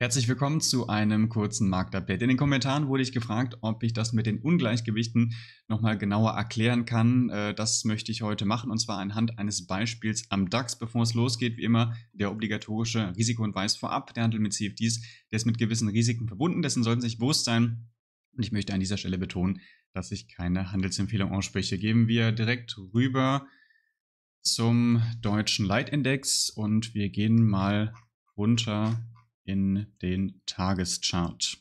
Herzlich willkommen zu einem kurzen Marktupdate. In den Kommentaren wurde ich gefragt, ob ich das mit den Ungleichgewichten nochmal genauer erklären kann. Äh, das möchte ich heute machen und zwar anhand eines Beispiels am DAX. Bevor es losgeht, wie immer, der obligatorische Risikohinweis vorab. Der Handel mit CFDs, der ist mit gewissen Risiken verbunden, dessen sollten Sie sich bewusst sein. Und ich möchte an dieser Stelle betonen, dass ich keine Handelsempfehlung ausspreche. Gehen wir direkt rüber zum deutschen Leitindex und wir gehen mal runter in den Tageschart.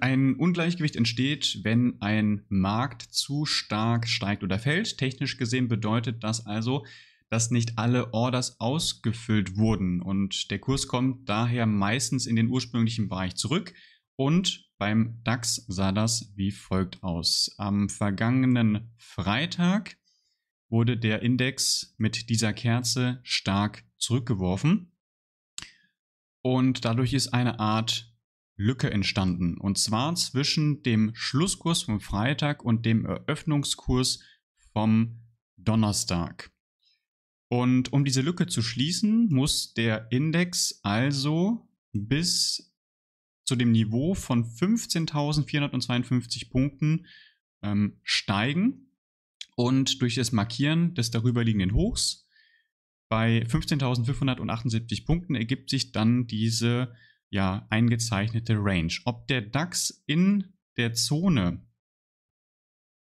Ein Ungleichgewicht entsteht, wenn ein Markt zu stark steigt oder fällt. Technisch gesehen bedeutet das also, dass nicht alle Orders ausgefüllt wurden und der Kurs kommt daher meistens in den ursprünglichen Bereich zurück und beim DAX sah das wie folgt aus. Am vergangenen Freitag wurde der Index mit dieser Kerze stark zurückgeworfen und dadurch ist eine Art Lücke entstanden. Und zwar zwischen dem Schlusskurs vom Freitag und dem Eröffnungskurs vom Donnerstag. Und um diese Lücke zu schließen, muss der Index also bis zu dem Niveau von 15.452 Punkten ähm, steigen. Und durch das Markieren des darüberliegenden Hochs bei 15.578 Punkten ergibt sich dann diese ja, eingezeichnete Range. Ob der DAX in der Zone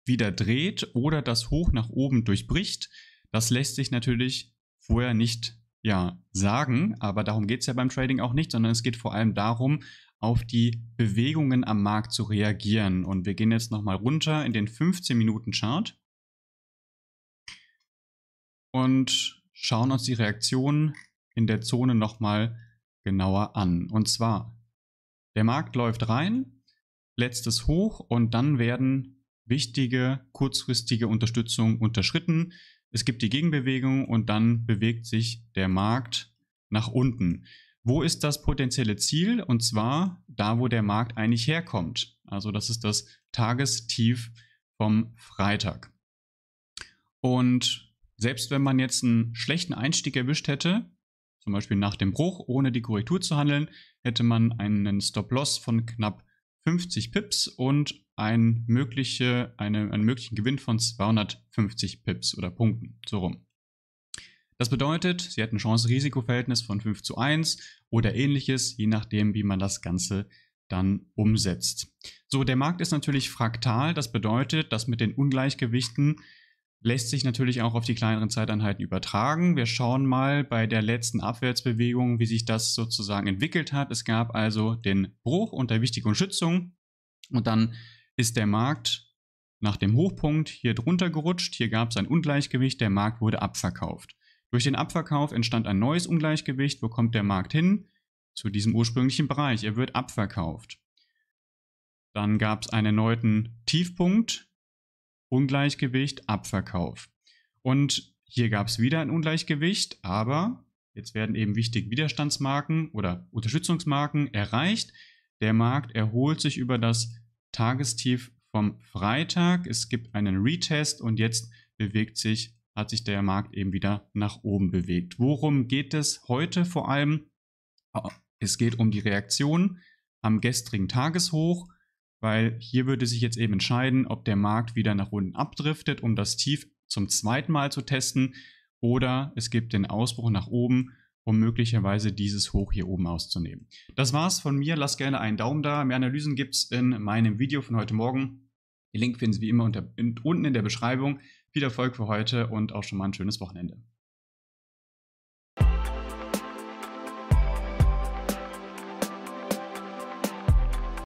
wieder dreht oder das Hoch nach oben durchbricht, das lässt sich natürlich vorher nicht ja, sagen, aber darum geht es ja beim Trading auch nicht, sondern es geht vor allem darum, auf die Bewegungen am Markt zu reagieren. Und wir gehen jetzt nochmal runter in den 15-Minuten-Chart. Und schauen uns die Reaktionen in der Zone nochmal genauer an. Und zwar, der Markt läuft rein, letztes Hoch und dann werden wichtige kurzfristige Unterstützung unterschritten. Es gibt die Gegenbewegung und dann bewegt sich der Markt nach unten. Wo ist das potenzielle Ziel? Und zwar da, wo der Markt eigentlich herkommt. Also das ist das Tagestief vom Freitag. Und selbst wenn man jetzt einen schlechten Einstieg erwischt hätte, zum Beispiel nach dem Bruch, ohne die Korrektur zu handeln, hätte man einen Stop-Loss von knapp 50 Pips und ein mögliche, eine, einen möglichen Gewinn von 250 Pips oder Punkten, so rum. Das bedeutet, sie hätten ein Chance-Risiko-Verhältnis von 5 zu 1 oder ähnliches, je nachdem, wie man das Ganze dann umsetzt. So, der Markt ist natürlich fraktal, das bedeutet, dass mit den Ungleichgewichten lässt sich natürlich auch auf die kleineren Zeiteinheiten übertragen. Wir schauen mal bei der letzten Abwärtsbewegung, wie sich das sozusagen entwickelt hat. Es gab also den Bruch unter Wichtigung Schützung und dann ist der Markt nach dem Hochpunkt hier drunter gerutscht. Hier gab es ein Ungleichgewicht, der Markt wurde abverkauft. Durch den Abverkauf entstand ein neues Ungleichgewicht. Wo kommt der Markt hin? Zu diesem ursprünglichen Bereich. Er wird abverkauft. Dann gab es einen erneuten Tiefpunkt Ungleichgewicht, Abverkauf. Und hier gab es wieder ein Ungleichgewicht, aber jetzt werden eben wichtige Widerstandsmarken oder Unterstützungsmarken erreicht. Der Markt erholt sich über das Tagestief vom Freitag. Es gibt einen Retest und jetzt bewegt sich, hat sich der Markt eben wieder nach oben bewegt. Worum geht es heute vor allem? Es geht um die Reaktion am gestrigen Tageshoch weil hier würde sich jetzt eben entscheiden, ob der Markt wieder nach unten abdriftet, um das Tief zum zweiten Mal zu testen, oder es gibt den Ausbruch nach oben, um möglicherweise dieses Hoch hier oben auszunehmen. Das war's von mir. Lasst gerne einen Daumen da. Mehr Analysen gibt's in meinem Video von heute Morgen. Den Link finden Sie wie immer unter, in, unten in der Beschreibung. Viel Erfolg für heute und auch schon mal ein schönes Wochenende.